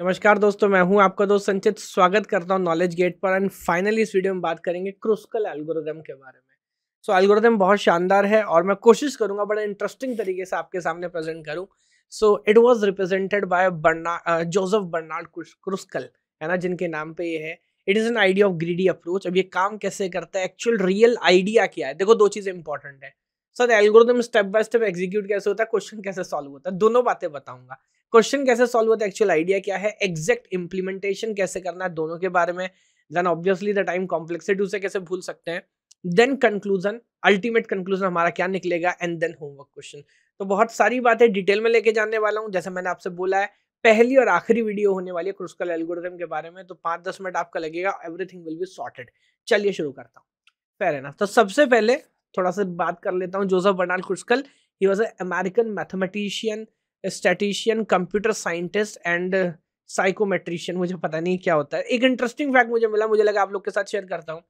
नमस्कार दोस्तों मैं हूं आपका दोस्त संचित स्वागत करता हूं नॉलेज गेट पर एंड फाइनली इस वीडियो में बात करेंगे क्रूसकल एल्गोरिदम के बारे में सो so, एल्गोरिदम बहुत शानदार है और मैं कोशिश करूंगा बड़े इंटरेस्टिंग तरीके से आपके सामने प्रेजेंट करूं so it was represented by Berna Joseph Bernard Kruskal है ना जिनके नाम पे ये है it is an idea of greedy approach अब ये काम कैसे करता है एक्चुअल रियल आइडिया क्या है देखो दो चीज़ें इंपॉर्टेंट है sir algorithm step by step execute कैसे होता है क्वेश्चन कैसे सॉल्व होता है दोनों बातें बताऊंगा क्वेश्चन कैसे सॉल्व होता है एक्चुअल आइडिया क्या है एग्जैक्ट इंप्लीमेंटेशन कैसे करना है दोनों के बारे में then obviously the time complexity उसे कैसे भूल सकते हैं देन कंक्लूजन अल्टीमेट कंक्लूजन हमारा क्या निकलेगा एंड देन होमवर्क क्वेश्चन तो बहुत सारी बातें डिटेल में लेके जाने वाला हूँ जैसे मैंने आपसे बोला है पहली और आखिरी वीडियो होने वाली है क्रुस्कल एल्गोरिथम के बारे में तो पांच दस मिनट आपका लगेगा एवरीथिंग विल बी सॉर्टेड चलिए शुरू करता हूँ फेर है ना तो सबसे पहले थोड़ा सा बात कर लेता हूँ Joseph Bernard Kruskal he was American mathematician statistician computer scientist and psychometrician मुझे पता नहीं क्या होता है एक इंटरेस्टिंग फैक्ट मुझे मिला मुझे लगा आप लोग के साथ शेयर करता हूँ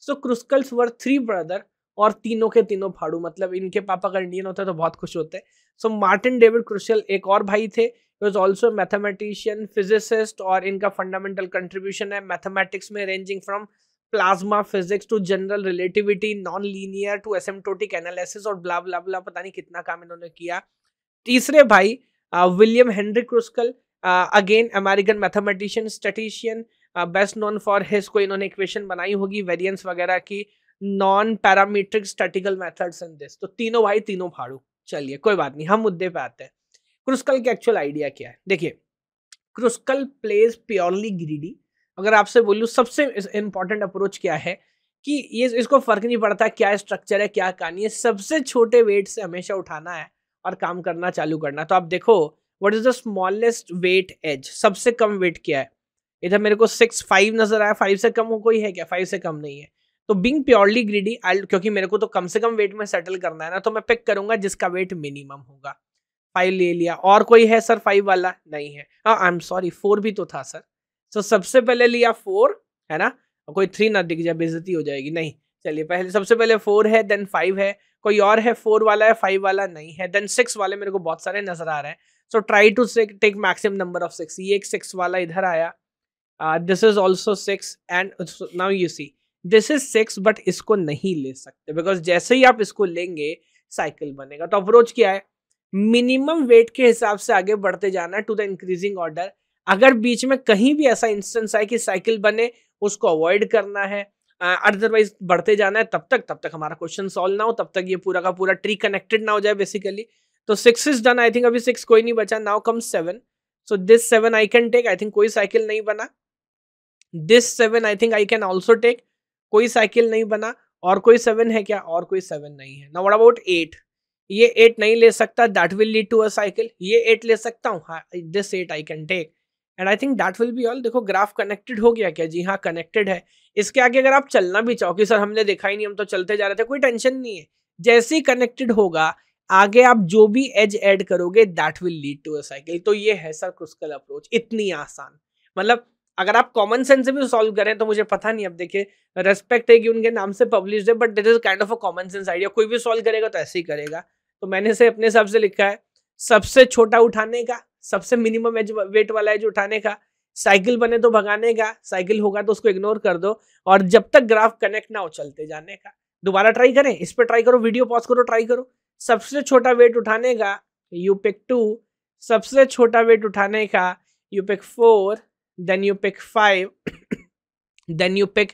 so Kruskals were three brother और तीनों के तीनों फाड़ू मतलब इनके पापा अगर इंडियन होते तो बहुत खुश होते सो मार्टिन डेविड क्रुशल एक और भाई थे वॉज ऑल्सो मैथमेटिशियन फिजिसिस्ट और इनका फंडामेंटल कंट्रीब्यूशन है मैथमेटिक्स में ranging from plasma physics to general relativity non linear to asymptotic analysis और ब्ला ब्ला ब्ला पता नहीं कितना काम इन्होंने किया तीसरे भाई William Henry Kruskal again American mathematician statistician best known for his को इन्होंने इक्वेशन बनाई होगी वेरियंस वगैरह की non parametric statistical methods in this तो तीनों भाई तीनों फाड़ू चलिए कोई बात नहीं हम मुद्दे पे आते हैं क्रुस्कल के एक्चुअल आइडिया क्या है देखिए क्रुस्कल प्लेज प्योरली ग्रीडी अगर आपसे बोलूँ सबसे इम्पॉर्टेंट अप्रोच क्या है कि ये इसको फर्क नहीं पड़ता क्या स्ट्रक्चर है क्या कहानी है सबसे छोटे वेट से हमेशा उठाना है और काम करना चालू करना तो आप देखो what is the smallest weight edge सबसे कम वेट क्या है इधर मेरे को सिक्स फाइव नजर आया फाइव से कम हो कोई है क्या फाइव से कम नहीं है तो बिंग प्योरली ग्रीडी आई क्योंकि मेरे को तो कम से कम वेट में सेटल करना है ना तो मैं पिक करूंगा जिसका वेट मिनिमम होगा फाइव ले लिया और कोई है सर फाइव वाला नहीं है आई एम सॉरी फोर भी तो था सर सो so, सबसे पहले लिया फोर है ना कोई थ्री ना दिख जाए बेजती हो जाएगी नहीं चलिए पहले सबसे पहले फोर है देन फाइव है कोई और है फोर वाला है फाइव वाला नहीं है देन सिक्स वाले मेरे को बहुत सारे नजर आ रहे हैं so try to take maximum number of six ये एक सिक्स वाला इधर आया this is also six and now you see this is six but इसको नहीं ले सकते बिकॉज जैसे ही आप इसको लेंगे साइकिल बनेगा तो अप्रोच क्या है मिनिमम वेट के हिसाब से आगे बढ़ते जाना टू द इंक्रीजिंग ऑर्डर अगर बीच में कहीं भी ऐसा इंस्टेंस आए कि साइकिल बने उसको अवॉइड करना है अदरवाइज बढ़ते जाना है तब तक तब तक हमारा क्वेश्चन सॉल्व ना हो तब तक ये पूरा का पूरा ट्री कनेक्टेड ना हो जाए बेसिकली तो six is done I think अभी सिक्स कोई नहीं बचा now come seven so this seven I can take I think कोई साइकिल नहीं बना this seven I think I can also take कोई साइकिल नहीं बना और कोई सेवन है क्या और कोई सेवन नहीं है नाउ अबाउट एट ये एट नहीं ले सकता that will lead to a cycle ये एट ले सकता हूँ हाँ this eight I can take and I think that will be all देखो ग्राफ कनेक्टेड हो गया क्या जी हाँ कनेक्टेड है इसके आगे अगर आप चलना भी चाहो कि सर हमने देखा ही नहीं हम तो चलते जा रहे थे कोई टेंशन नहीं है जैसे ही कनेक्टेड होगा आगे आप जो भी एज एड करोगे that will lead to a cycle तो ये है सर क्रिस्कल अप्रोच इतनी आसान मतलब अगर आप कॉमन सेंस से भी सॉल्व करें तो मुझे पता नहीं अब देखिए रेस्पेक्ट है कि उनके नाम से पब्लिश है but this is kind of a common sense idea कोई भी सॉल्व करेगा तो ऐसे ही करेगा तो मैंने से अपने हिसाब से लिखा है सबसे छोटा उठाने का सबसे मिनिमम एज वेट वाला एज उठाने का साइकिल बने तो भगाने का साइकिल होगा तो उसको इग्नोर कर दो और जब तक ग्राफ कनेक्ट ना हो चलते जाने का दोबारा ट्राई करें इस पर ट्राई करो वीडियो पॉज करो ट्राई करो सबसे छोटा वेट उठाने का यू पिक टू सबसे छोटा वेट उठाने का you pick four then you pick five then you pick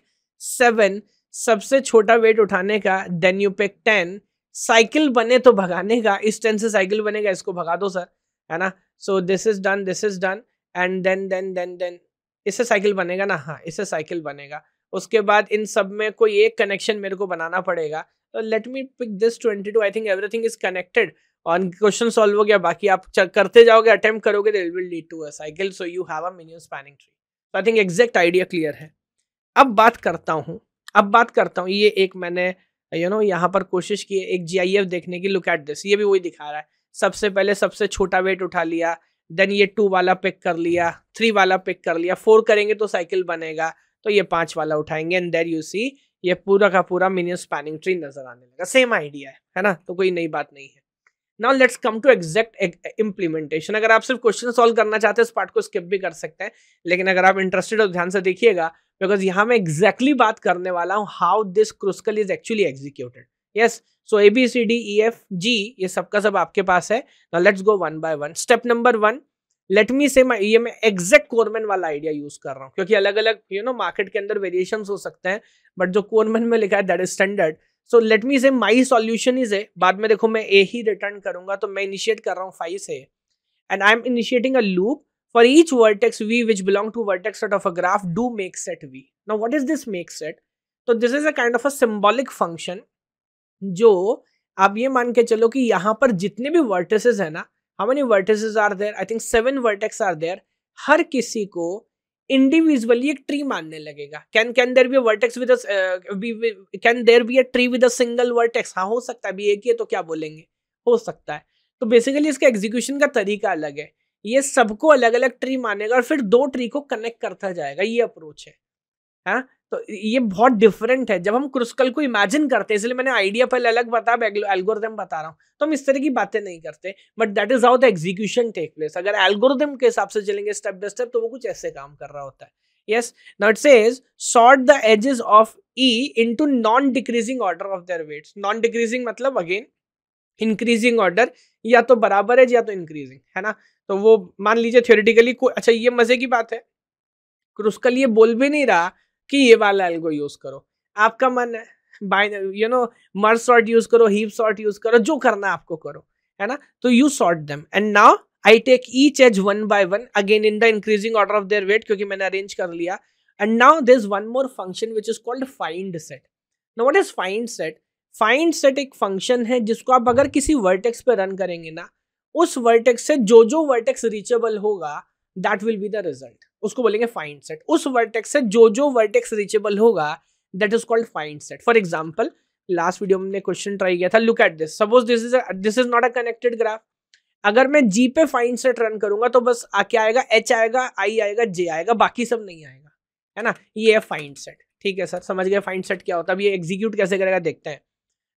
seven सबसे छोटा वेट उठाने का then you pick ten cycle बने तो भगाने का इस टेन से साइकिल बनेगा इसको भगा दो सर है ना so this is done this is done and then then then then इससे साइकिल बनेगा ना हाँ इससे साइकिल बनेगा उसके बाद इन सब में कोई एक कनेक्शन मेरे को बनाना पड़ेगा तो let me pick this twenty two I think everything is connected on question solve हो गया बाकी आप करते जाओगे अटेम्प्ट करोगे that will lead to a cycle so you have a minimum spanning tree तो I think exact idea clear है अब बात करता हूँ अब बात करता हूँ ये एक मैंने यू नो यहाँ पर कोशिश की एक जी देखने की लुक एट दिस ये भी वही दिखा रहा है सबसे पहले सबसे छोटा वेट उठा लिया देन ये टू वाला पिक कर लिया थ्री वाला पिक कर लिया फोर करेंगे तो साइकिल बनेगा तो ये पांच वाला उठाएंगे एंड देर यू सी ये पूरा का पूरा मिनियन स्पैनिंग ट्री नजर आने लगा सेम आइडिया है है ना तो कोई नई बात नहीं है now let's come to exact implementation अगर आप सिर्फ क्वेश्चन सॉल्व करना चाहते हैं इस पार्ट को स्किप भी कर सकते हैं लेकिन अगर आप इंटरेस्टेड हो तो ध्यान से देखिएगा बिकॉज यहाँ मैं एग्जैक्टली exactly बात करने वाला हूँ how this Kruskal is actually executed yes so A B C D E F G ये सबका सब आपके पास है ना let's go one by one step number one let me say ये मैं एग्जैक्ट कोरमेन वाला आइडिया यूज कर रहा हूँ क्योंकि अलग अलग यू नो मार्केट के अंदर वेरिएशन हो सकते हैं बट जो कोरमेन में लिखा है that is standard so let me say my solution is a बाद में देखो मैं ए ही रिटर्न करूंगा तो मैं इनिशिएट कर रहा हूँ फाइव से and I am initiating a loop for each vertex V which belong to vertex set of a graph do make set V now what is this make set तो this is a kind of a symbolic function जो आप ये मान के चलो कि यहाँ पर जितने भी वर्टिसेस है ना how many vertices are there I think seven vertex are there हर किसी को इंडिविजुअली एक ट्री मानने लगेगा can can there be vertex with can there be a tree with a single vertex हाँ हो सकता है अभी एक ही है तो क्या बोलेंगे हो सकता है तो बेसिकली इसका एग्जीक्यूशन का तरीका अलग है ये सबको अलग अलग ट्री मानेगा और फिर दो ट्री को कनेक्ट करता जाएगा ये अप्रोच है हा? तो ये बहुत डिफरेंट है जब हम क्रिस्कल को इमेजिन करते हैं इसलिए मैंने आइडिया पहले अलग बताया एल्गोरिदम बता रहा हूँ तो हम इस तरह की बातें नहीं करते but that is how the execution take place अगर एल्गोरिदम के हिसाब से चलेंगे स्टेप बाय स्टेप तो वो कुछ ऐसे काम कर रहा होता है yes now it says the edges of E into non decreasing order of their weights non decreasing मतलब अगेन इंक्रीजिंग ऑर्डर या तो बराबर है या तो इंक्रीजिंग है ना तो वो मान लीजिए थियोरिटिकली अच्छा ये मजे की बात है क्रुस्कल ये बोल भी नहीं रहा कि ये वाला एल्गो यूज करो आपका मन है you know merge sort use करो हीप सॉर्ट यूज करो जो करना आपको करो है ना तो you sort them and now I take each edge one by one again in the increasing order of their weight क्योंकि मैंने अरेंज कर लिया and now there is one more function which is called find set no what is find set find set एक function है जिसको आप अगर किसी वर्टेक्स पे रन करेंगे ना उस वर्टेक्स से जो जो वर्टेक्स रीचेबल होगा that will be the result उसको बोलेंगे फाइंड सेट उस वर्टेक्स से जो जो वर्टेक्स रीचेबल होगा that is called find set for example last video में हमने क्वेश्चन ट्राई किया था look at this suppose this is this is not a connected graph अगर मैं जी पे फाइन सेट रन करूंगा तो बस आ क्या आएगा एच आएगा आई आएगा जे आएगा बाकी सब नहीं आएगा है ना ये है फाइंड सेट ठीक है सर समझ गए फाइन सेट क्या होता है अब ये एग्जीक्यूट कैसे करेगा देखते हैं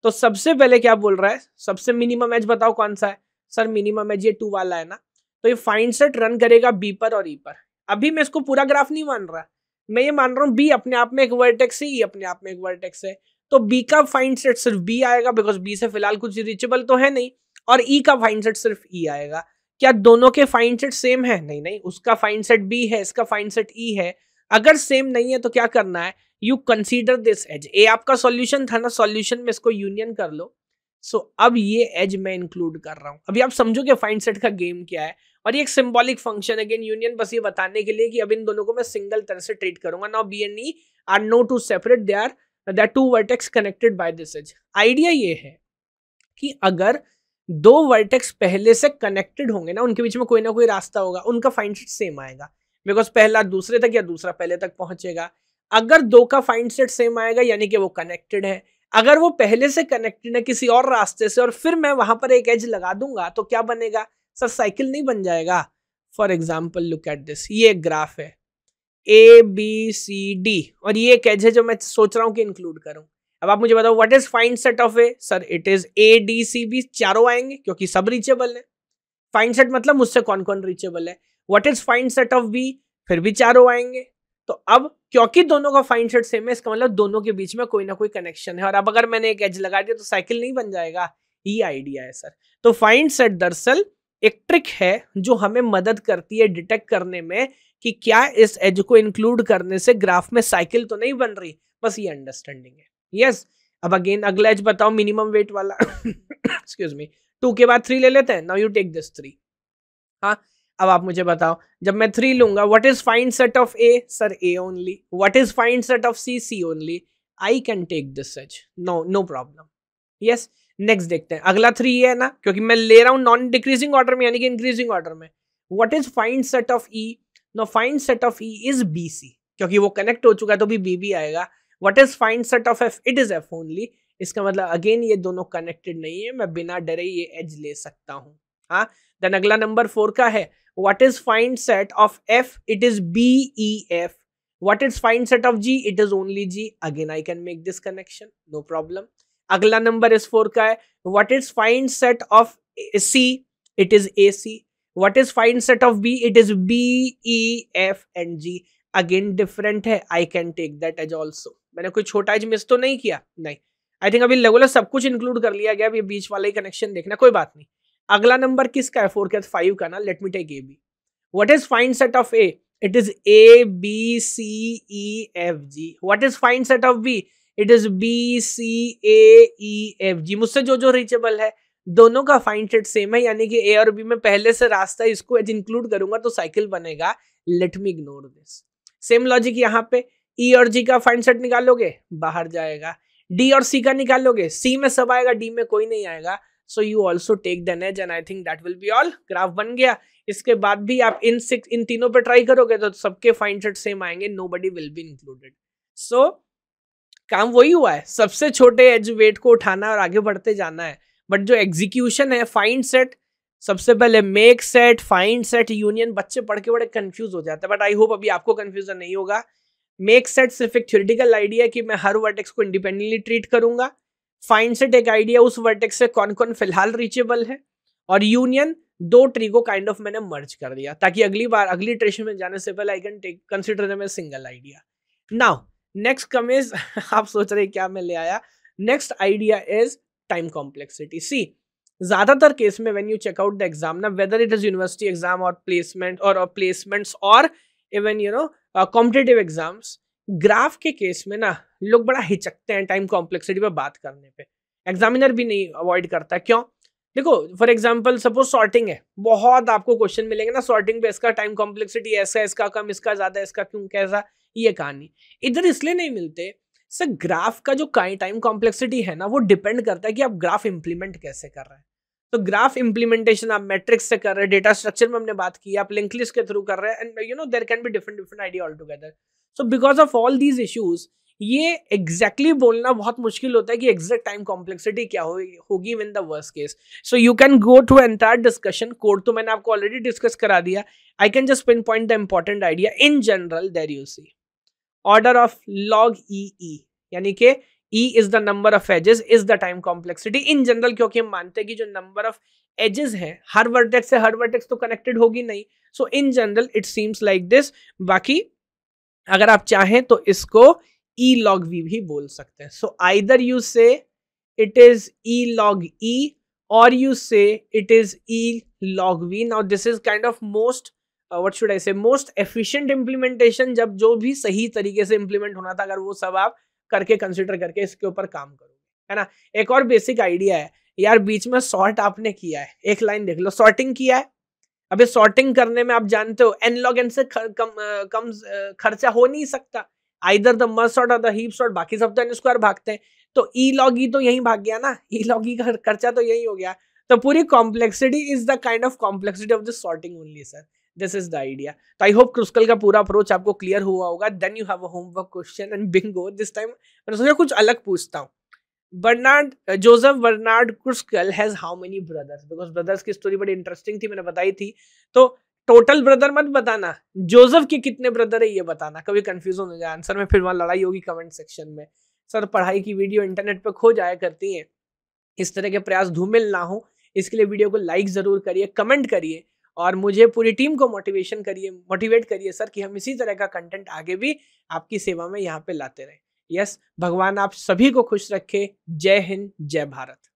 तो सबसे पहले क्या बोल रहा है सबसे मिनिमम एज बताओ कौन सा है सर मिनिमम एज ये टू वाला है ना तो ये फाइंड सेट रन करेगा बी पर और ई e पर अभी मैं इसको पूरा ग्राफ नहीं मान रहा मैं ये मान रहा हूँ बी अपने आप में एक वर्टेक्स है ई e अपने आप में एक वर्टेक्स है तो बी का फाइन सेट सिर्फ बी आएगा बिकॉज बी से फिलहाल कुछ रिचेबल तो है नहीं और ई e का फाइन सेट सिर्फ ई e आएगा क्या दोनों के फाइन सेट सेम है नहीं नहीं उसका फाइन सेट बी है इसका फाइन सेट ई है अगर सेम नहीं है तो क्या करना है you consider this as a आपका सॉल्यूशन था ना सॉल्यूशन में इसको यूनियन कर लो सो so, अब ये एज मैं इंक्लूड कर रहा हूँ अभी आप समझो कि फाइन सेट का गेम क्या है और ये एक सिंबॉलिक फंक्शन है अगेन यूनियन बस ये बताने के लिए कि अब इन दोनों को मैं सिंगल तरह से ट्रीट करूंगा now B and E are no two separate they are they two vertex connected by this edge idea ये है कि अगर दो वर्टेक्स पहले से कनेक्टेड होंगे ना उनके बीच में कोई ना कोई रास्ता होगा उनका फाइंड सेट सेम आएगा बिकॉज पहला दूसरे तक या दूसरा पहले तक पहुंचेगा अगर दो का फाइंड सेट सेम आएगा यानी कि वो कनेक्टेड है अगर वो पहले से कनेक्टेड है किसी और रास्ते से और फिर मैं वहां पर एक एज लगा दूंगा तो क्या बनेगा सर साइकिल नहीं बन जाएगा for example look at this ये एक ग्राफ है ए बी सी डी और ये एक एज है जो मैं सोच रहा हूँ कि इंक्लूड करूँ अब आप मुझे बताओ what is find set of A sir it is A D C B चारों आएंगे क्योंकि सब रीचेबल है फाइन सेट मतलब मुझसे कौन कौन रीचेबल है what is find set of B फिर भी चारों आएंगे तो अब क्योंकि दोनों का फाइन सेट सेम है इसका मतलब दोनों के बीच में कोई ना कोई कनेक्शन है और अब अगर मैंने एक एज लगा दिया तो साइकिल नहीं बन जाएगा ये आइडिया है सर तो फाइंड सेट दरअसल एक ट्रिक है जो हमें मदद करती है डिटेक्ट करने में कि क्या इस एज को इंक्लूड करने से ग्राफ में साइकिल तो नहीं बन रही बस ये अंडरस्टैंडिंग है यस yes, अब अगेन अगला एज बताओ मिनिमम वेट वाला एक्सक्यूज मी टू के बाद थ्री ले लेते हैं now you take this three हाँ अब आप मुझे बताओ जब मैं थ्री लूंगा what is find set of A sir A only what is find set of C C only I can take this edge no no problem yes next देखते हैं अगला थ्री है ना क्योंकि मैं ले रहा हूँ नॉन डिक्रीजिंग ऑर्डर में यानी कि इंक्रीजिंग ऑर्डर में what is find set of E no find set of E is B क्योंकि वो कनेक्ट हो चुका है तो भी बी बी आएगा what is find set of F it is F only इसका मतलब अगेन ये दोनों कनेक्टेड नहीं है मैं बिना डरे ये एज ले सकता हूँ हाँ देन अगला नंबर फोर का है what is find set of F it is B E F what is find set of G it is only G again I can make this connection no problem अगला number इस four का है what is find set of C it is A C what is find set of B it is B E F and G again different है I can take that as also मैंने कोई छोटा as miss तो नहीं किया नहीं आई think अभी लगोला सब कुछ इंक्लूड कर लिया गया अभी बीच वाला ही कनेक्शन देखना कोई बात नहीं अगला नंबर किसका है फोर के फाइव का ना let me take A B what is find set of A it is A B C E F G what is find set of B it is B C A E F G मुझसे जो जो reachable है दोनों का find set same है यानी कि ए और बी में पहले से रास्ता इसको एज इंक्लूड करूंगा तो साइकिल बनेगा let me ignore this same logic यहाँ पे ई e और जी का फाइन सेट निकालोगे बाहर जाएगा डी और सी का निकालोगे सी में सब आएगा डी में कोई नहीं आएगा so you also take the edge and I think that will be all graph बन गया इसके बाद भी आप इन सिक्स इन तीनों पे ट्राई करोगे तो सबके फाइन सेट सेम आएंगे nobody will be included so काम वही हुआ है सबसे छोटे एज वेट को उठाना और आगे बढ़ते जाना है बट जो एग्जीक्यूशन है फाइंड सेट सबसे पहले make set find set union बच्चे पढ़ के बड़े कंफ्यूज हो जाते हैं बट आई होप अभी आपको कंफ्यूजन नहीं होगा मेक सेट सिर्फ एक थ्योरेटिकल आइडिया है कि मैं हर वर्टेक्स को इंडिपेंडेंटली ट्रीट करूंगा फाइंड सेट एक आइडिया उस वर्टेक्स से कौन कौन फिलहाल रीचेबल है और यूनियन दो ट्री को काइंड ऑफ मैंने मर्ज कर दिया ताकि अगली बार अगली ट्रेशन में जाने से पहले I can take consider single idea now next come is आप सोच रहे क्या मैं ले आया next idea is time complexity see ज्यादातर केस में when you check out the exam ना whether it is university exam और प्लेसमेंट और प्लेसमेंट्स और even you know competitive exams graph के केस में ना लोग बड़ा हिचकते हैं टाइम कॉम्प्लेक्सिटी पर बात करने पे एग्जामिनर भी नहीं अवॉइड करता क्यों देखो फॉर एग्जाम्पल सपोज सॉर्टिंग है बहुत आपको क्वेश्चन मिलेंगे ना सॉर्टिंग पे इसका टाइम कॉम्प्लेक्सिटी ऐसा इसका कम इसका ज्यादा इसका क्यों कैसा ये कहानी इधर इसलिए नहीं मिलते सर ग्राफ का जो टाइम कॉम्प्लेक्सिटी है ना वो डिपेंड करता है कि आप ग्राफ इम्प्लीमेंट कैसे कर रहे हैं तो ग्राफ इम्प्लीमेंटेशन आप मैट्रिक्स से कर रहे हैं डेटा स्ट्रक्चर में हमने बात की आप लिंक लिस्ट के थ्रू कर रहे हैं and you know there can be different different idea all together so because of all these issues ये एग्जैक्टली exactly बोलना बहुत मुश्किल होता है कि एग्जैक्ट टाइम कॉम्प्लेक्सिटी क्या होगी in the worst case so you can go to entire discussion code तो मैंने आपको ऑलरेडी डिस्कस करा दिया I can just pinpoint the important idea in general there you see order of log E E यानी कि E is the number of edges is the time complexity in general क्योंकि हम मानते हैं कि जो नंबर ऑफ एजेस है हर vertex से हर वर्टेक्स तो कनेक्टेड होगी नहीं so in general it seems like this बाकी अगर आप चाहें तो इसको ई लॉग वी भी बोल सकते हैं so either you say it is E log E और you say it is E log V now this is kind of most what should I say most efficient implementation जब जो भी सही तरीके से इम्प्लीमेंट होना था अगर वो सब आप करके कंसिडर करके इसके ऊपर काम करोगे है ना एक और बेसिक आइडिया है यार बीच में सॉर्ट आपने किया है एक लाइन देख लो सॉर्टिंग किया है अभी सॉर्टिंग करने में आप जानते हो एन लॉग एन से खर, कम कम खर्चा हो नहीं सकता आइदर द मस्ट शॉट और दीप हीप शॉट बाकी सब तो एन स्क्वायर भागते हैं तो ई लॉग ई तो यही भाग गया ना ई लॉग ई का खर्चा तो यही हो गया तो पूरी complexity is the kind of complexity of the sorting only sir this is the idea तो आई होप क्रिस्कल का पूरा अप्रोच आपको क्लियर हुआ होगा then you have a homework question and bingo this time मैंने सोचा कुछ अलग पूछता हूँ Bernard Joseph Bernard Kruskal has how many brothers because brothers की स्टोरी बड़ी इंटरेस्टिंग थी मैंने बताई थी तो टोटल ब्रदर मत बताना जोसेफ के कितने ब्रदर है ये बताना कभी कंफ्यूजन हो जाए आंसर में फिर वहां लड़ाई होगी कमेंट सेक्शन में सर पढ़ाई की वीडियो इंटरनेट पर खो जाया करती है इस तरह के प्रयास धूमिल ना हो इसके लिए वीडियो को लाइक ज़रूर करिए कमेंट करिए और मुझे पूरी टीम को मोटिवेशन करिए मोटिवेट करिए सर कि हम इसी तरह का कंटेंट आगे भी आपकी सेवा में यहाँ पे लाते रहे यस भगवान आप सभी को खुश रखे जय हिंद जय भारत